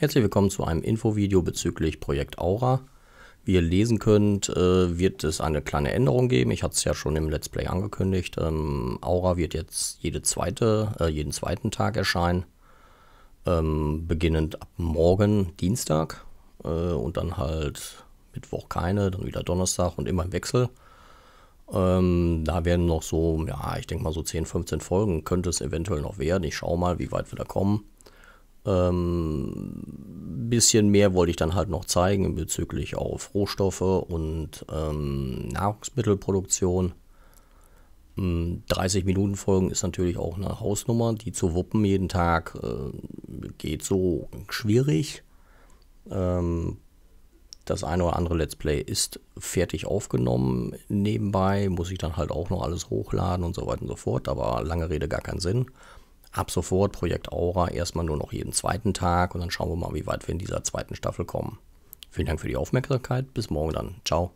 Herzlich willkommen zu einem Infovideo bezüglich Projekt Aura. Wie ihr lesen könnt, äh, wird es eine kleine Änderung geben. Ich hatte es ja schon im Let's Play angekündigt. Ähm, Aura wird jetzt jede zweite, äh, jeden zweiten Tag erscheinen. Ähm, beginnend ab morgen Dienstag äh, und dann halt Mittwoch keine, dann wieder Donnerstag und immer im Wechsel. Ähm, da werden noch so, ja, ich denke mal so 10, 15 Folgen könnte es eventuell noch werden. Ich schaue mal, wie weit wir da kommen. Ähm, bisschen mehr wollte ich dann halt noch zeigen bezüglich auf Rohstoffe und ähm, Nahrungsmittelproduktion. 30 mm, Minuten Folgen ist natürlich auch eine Hausnummer. Die zu wuppen jeden Tag äh, geht so schwierig. Ähm, das eine oder andere Let's Play ist fertig aufgenommen. Nebenbei muss ich dann halt auch noch alles hochladen und so weiter und so fort. Aber lange Rede gar keinen Sinn ab sofort Projekt Aura erstmal nur noch jeden zweiten Tag und dann schauen wir mal, wie weit wir in dieser zweiten Staffel kommen. Vielen Dank für die Aufmerksamkeit. Bis morgen dann. Ciao.